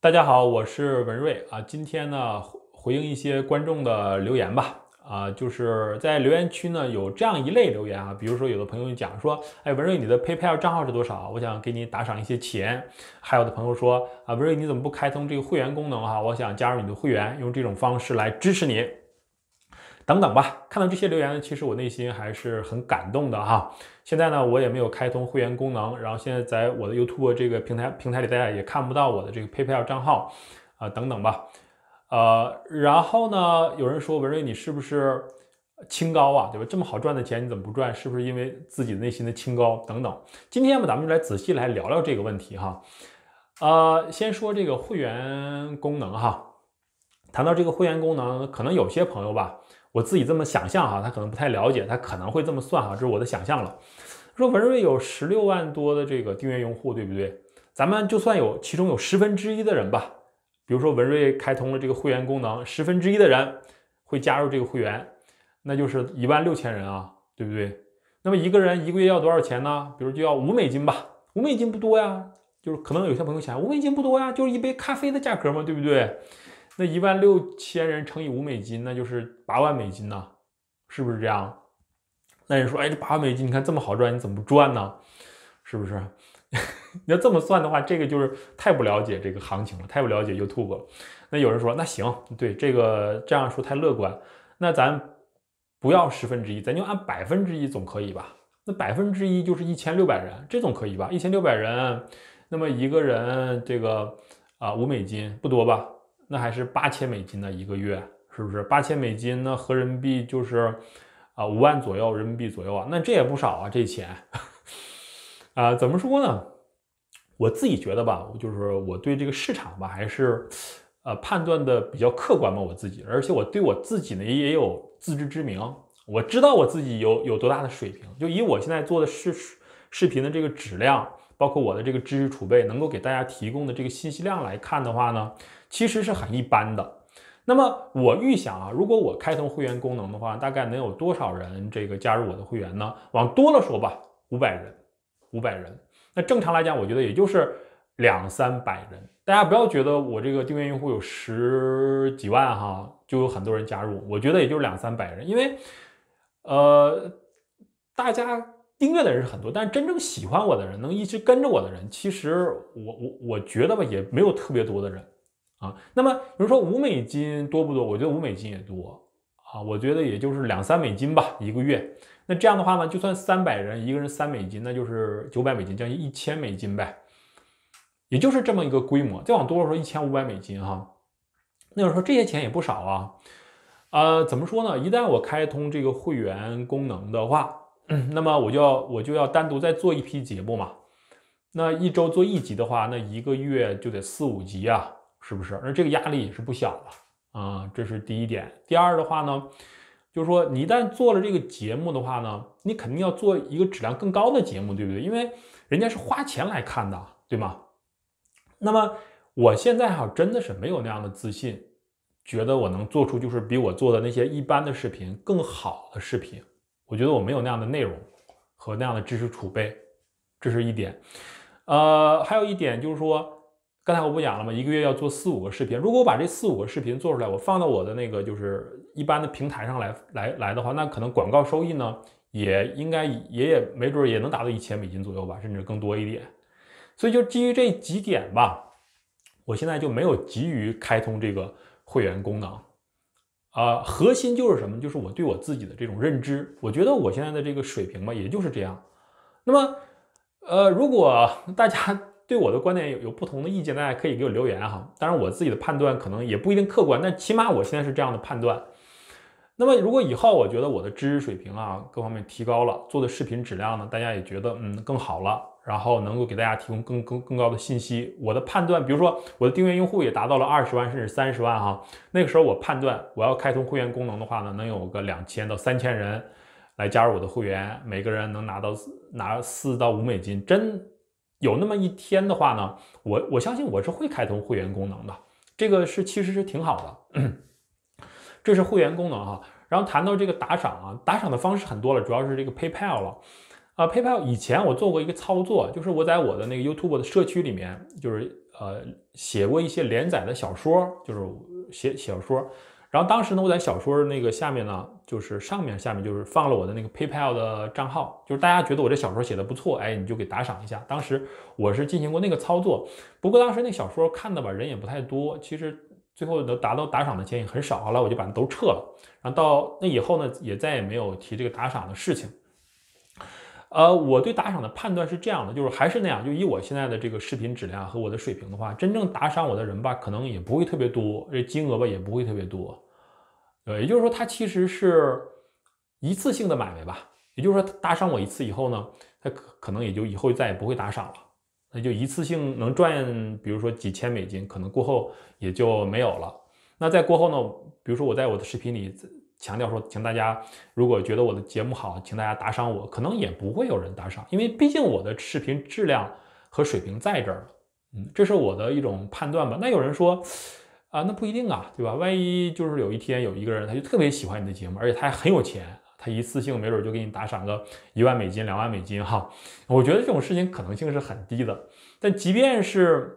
大家好，我是文瑞啊。今天呢，回应一些观众的留言吧。啊，就是在留言区呢，有这样一类留言啊，比如说有的朋友讲说，哎，文瑞，你的 PayPal 账号是多少？我想给你打赏一些钱。还有的朋友说，啊，文瑞，你怎么不开通这个会员功能哈？我想加入你的会员，用这种方式来支持你。等等吧，看到这些留言，其实我内心还是很感动的哈。现在呢，我也没有开通会员功能，然后现在在我的 YouTube 这个平台平台里，大家也看不到我的这个 paypal 账号啊。等等吧，呃，然后呢，有人说文瑞，你是不是清高啊？对吧？这么好赚的钱你怎么不赚？是不是因为自己内心的清高？等等。今天嘛，咱们就来仔细来聊聊这个问题哈。呃，先说这个会员功能哈。谈到这个会员功能，可能有些朋友吧。我自己这么想象哈，他可能不太了解，他可能会这么算哈，这是我的想象了。说文瑞有十六万多的这个订阅用户，对不对？咱们就算有其中有十分之一的人吧，比如说文瑞开通了这个会员功能，十分之一的人会加入这个会员，那就是一万六千人啊，对不对？那么一个人一个月要多少钱呢？比如就要五美金吧，五美金不多呀，就是可能有些朋友想，五美金不多呀，就是一杯咖啡的价格嘛，对不对？那一万六千人乘以五美金，那就是八万美金呢，是不是这样？那人说：“哎，这八万美金，你看这么好赚，你怎么不赚呢？是不是？你要这么算的话，这个就是太不了解这个行情了，太不了解 YouTube 了。”那有人说：“那行，对这个这样说太乐观，那咱不要十分之一，咱就按百分之一总可以吧？那百分之一就是一千六百人，这总可以吧？一千六百人，那么一个人这个啊五美金不多吧？”那还是八千美金呢，一个月是不是？八千美金呢，合人民币就是，啊五万左右人民币左右啊，那这也不少啊，这钱，啊怎么说呢？我自己觉得吧，就是我对这个市场吧，还是，呃判断的比较客观吧，我自己，而且我对我自己呢也有自知之明，我知道我自己有有多大的水平，就以我现在做的视视频的这个质量。包括我的这个知识储备能够给大家提供的这个信息量来看的话呢，其实是很一般的。那么我预想啊，如果我开通会员功能的话，大概能有多少人这个加入我的会员呢？往多了说吧，五百人，五百人。那正常来讲，我觉得也就是两三百人。大家不要觉得我这个订阅用户有十几万哈，就有很多人加入，我觉得也就是两三百人，因为呃，大家。订阅的人是很多，但是真正喜欢我的人，能一直跟着我的人，其实我我我觉得吧，也没有特别多的人啊。那么比如说五美金多不多？我觉得五美金也多啊。我觉得也就是两三美金吧，一个月。那这样的话呢，就算三百人，一个人三美金，那就是九百美金，将近一千美金呗，也就是这么一个规模。再往多了说，一千五百美金哈，那要说这些钱也不少啊。呃，怎么说呢？一旦我开通这个会员功能的话。那么我就要我就要单独再做一批节目嘛？那一周做一集的话，那一个月就得四五集啊，是不是？那这个压力也是不小了啊。这是第一点。第二的话呢，就是说你一旦做了这个节目的话呢，你肯定要做一个质量更高的节目，对不对？因为人家是花钱来看的，对吗？那么我现在哈真的是没有那样的自信，觉得我能做出就是比我做的那些一般的视频更好的视频。我觉得我没有那样的内容和那样的知识储备，这是一点。呃，还有一点就是说，刚才我不讲了吗？一个月要做四五个视频，如果我把这四五个视频做出来，我放到我的那个就是一般的平台上来来来的话，那可能广告收益呢也应该也也没准也能达到一千美金左右吧，甚至更多一点。所以就基于这几点吧，我现在就没有急于开通这个会员功能。啊，核心就是什么？就是我对我自己的这种认知。我觉得我现在的这个水平吧，也就是这样。那么，呃，如果大家 对我的观点有有不同的意见，大家可以给我留言哈。当然，我自己的判断可能也不一定客观，但起码我现在是这样的判断。那么，如果以后我觉得我的知识水平啊，各方面提高了，做的视频质量呢，大家也觉得嗯更好了。然后能够给大家提供更更更高的信息。我的判断，比如说我的订阅用户也达到了二十万甚至三十万哈，那个时候我判断我要开通会员功能的话呢，能有个两千到三千人来加入我的会员，每个人能拿到拿四到五美金。真有那么一天的话呢，我我相信我是会开通会员功能的，这个是其实是挺好的。这是会员功能哈。然后谈到这个打赏啊，打赏的方式很多了，主要是这个 PayPal 了。啊，PayPal 以前我做过一个操作，就是我在我的那个 YouTube 的社区里面，就是呃写过一些连载的小说，就是写小说。然后当时呢，我在小说那个下面呢，就是上面下面就是放了我的那个 PayPal 的账号，就是大家觉得我这小说写的不错，哎，你就给打赏一下。当时我是进行过那个操作，不过当时那小说看的吧，人也不太多，其实最后能达到打赏的钱也很少，后来我就把都撤了。然后到那以后呢，也再也没有提这个打赏的事情。呃，我对打赏的判断是这样的，就是还是那样，就以我现在的这个视频质量和我的水平的话，真正打赏我的人吧，可能也不会特别多，这金额吧也不会特别多。呃，也就是说，它其实是一次性的买卖吧。也就是说，打赏我一次以后呢，他可能也就以后再也不会打赏了，那就一次性能赚，比如说几千美金，可能过后也就没有了。那在过后呢，比如说我在我的视频里。强调说，请大家如果觉得我的节目好，请大家打赏我。可能也不会有人打赏，因为毕竟我的视频质量和水平在这儿了。嗯，这是我的一种判断吧。那有人说啊，那不一定啊，对吧？万一就是有一天有一个人，他就特别喜欢你的节目，而且他还很有钱，他一次性没准就给你打赏个一万美金、两万美金哈。我觉得这种事情可能性是很低的。但即便是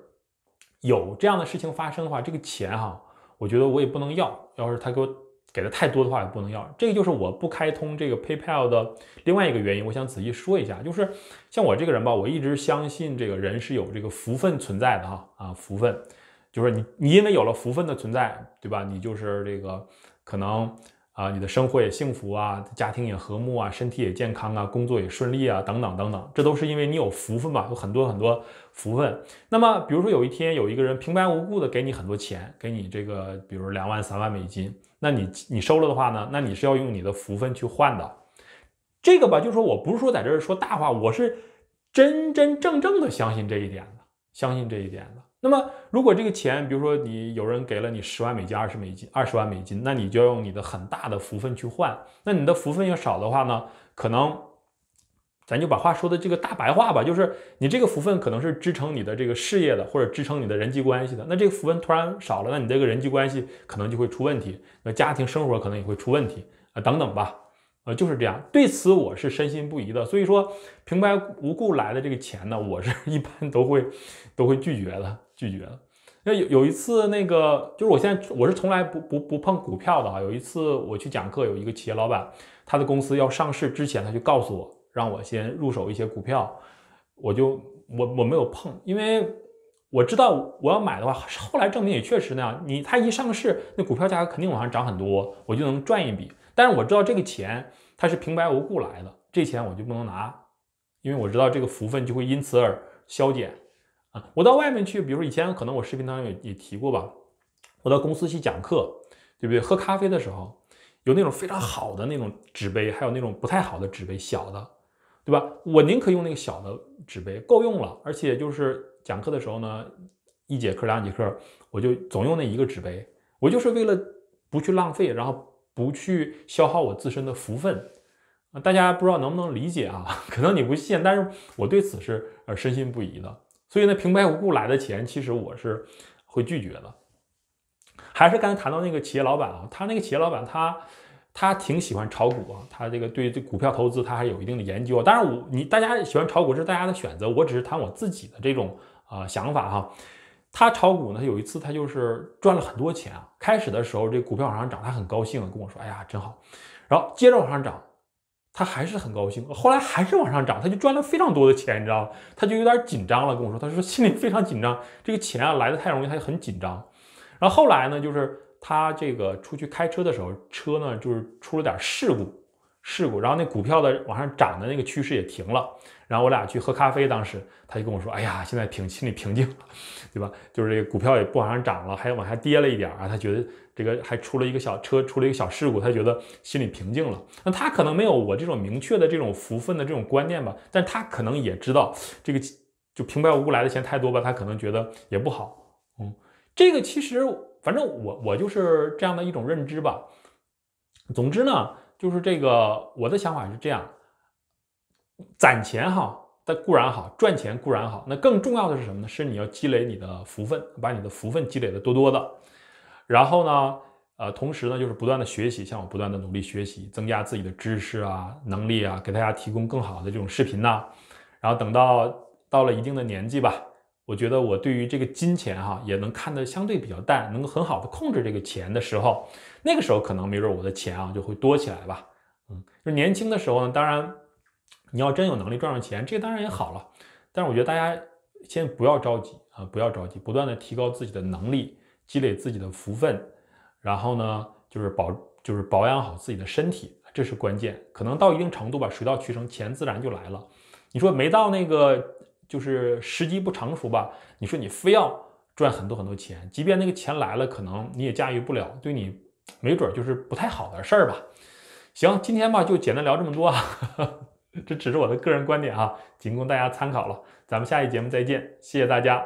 有这样的事情发生的话，这个钱哈，我觉得我也不能要。要是他给我。给的太多的话也不能要，这个就是我不开通这个 PayPal 的另外一个原因。我想仔细说一下，就是像我这个人吧，我一直相信这个人是有这个福分存在的哈啊，福分就是你你因为有了福分的存在，对吧？你就是这个可能。啊，你的生活也幸福啊，家庭也和睦啊，身体也健康啊，工作也顺利啊，等等等等，这都是因为你有福分嘛，有很多很多福分。那么，比如说有一天有一个人平白无故的给你很多钱，给你这个比如两万三万美金，那你你收了的话呢，那你是要用你的福分去换的。这个吧，就是说我不是说在这说大话，我是真真正正的相信这一点的，相信这一点的。那么，如果这个钱，比如说你有人给了你十万美金、二十美金、二十万美金，那你就要用你的很大的福分去换。那你的福分要少的话呢，可能，咱就把话说的这个大白话吧，就是你这个福分可能是支撑你的这个事业的，或者支撑你的人际关系的。那这个福分突然少了，那你这个人际关系可能就会出问题，那家庭生活可能也会出问题，呃，等等吧，呃，就是这样。对此我是深信不疑的。所以说，平白无故来的这个钱呢，我是 一般都会都会拒绝的。拒绝了。那有有一次，那个就是我现在我是从来不不不碰股票的啊。有一次我去讲课，有一个企业老板，他的公司要上市之前，他就告诉我，让我先入手一些股票。我就我我没有碰，因为我知道我要买的话，后来证明也确实那样。你他一上市，那股票价格肯定往上涨很多，我就能赚一笔。但是我知道这个钱它是平白无故来的，这钱我就不能拿，因为我知道这个福分就会因此而消减。啊，我到外面去，比如以前可能我视频当中也也提过吧，我到公司去讲课，对不对？喝咖啡的时候，有那种非常好的那种纸杯，还有那种不太好的纸杯，小的，对吧？我宁可用那个小的纸杯，够用了。而且就是讲课的时候呢，一节课两节课，我就总用那一个纸杯，我就是为了不去浪费，然后不去消耗我自身的福分啊。大家不知道能不能理解啊？可能你不信，但是我对此是呃，深信不疑的。所以呢，平白无故来的钱，其实我是会拒绝的。还是刚才谈到那个企业老板啊，他那个企业老板，他他挺喜欢炒股啊，他这个对这股票投资，他还有一定的研究。当然，我你大家喜欢炒股是大家的选择，我只是谈我自己的这种啊想法哈。他炒股呢，有一次他就是赚了很多钱啊。开始的时候，这股票往上涨，他很高兴啊，跟我说：“哎呀，真好。”然后接着往上涨。他还是很高兴，后来还是往上涨，他就赚了非常多的钱，你知道吗？他就有点紧张了，跟我说，他说心里非常紧张，这个钱啊来的太容易，他就很紧张。然后后来呢，就是他这个出去开车的时候，车呢就是出了点事故。事故，然后那股票的往上涨的那个趋势也停了，然后我俩去喝咖啡，当时他就跟我说：“哎呀，现在平心里平静了，对吧？就是这个股票也不往上涨了，还往下跌了一点啊。”他觉得这个还出了一个小车，出了一个小事故，他觉得心里平静了。那他可能没有我这种明确的这种福分的这种观念吧，但他可能也知道这个就平白无故来的钱太多吧，他可能觉得也不好。嗯，这个其实反正我我就是这样的一种认知吧。总之呢。就是这个，我的想法是这样，攒钱哈，但固然好，赚钱固然好，那更重要的是什么呢？是你要积累你的福分，把你的福分积累的多多的，然后呢，呃，同时呢，就是不断的学习，像我不断的努力学习，增加自己的知识啊、能力啊，给大家提供更好的这种视频呐，然后等到到了一定的年纪吧。我觉得我对于这个金钱哈，也能看得相对比较淡，能够很好的控制这个钱的时候，那个时候可能没准我的钱啊就会多起来吧。嗯，就年轻的时候呢，当然你要真有能力赚上钱，这当然也好了。但是我觉得大家先不要着急啊，不要着急，不断的提高自己的能力，积累自己的福分，然后呢，就是保就是保养好自己的身体，这是关键。可能到一定程度吧，水到渠成，钱自然就来了。你说没到那个。就是时机不成熟吧？你说你非要赚很多很多钱，即便那个钱来了，可能你也驾驭不了，对你没准就是不太好的事儿吧。行，今天吧就简单聊这么多啊，这只是我的个人观点啊，仅供大家参考了。咱们下一节目再见，谢谢大家。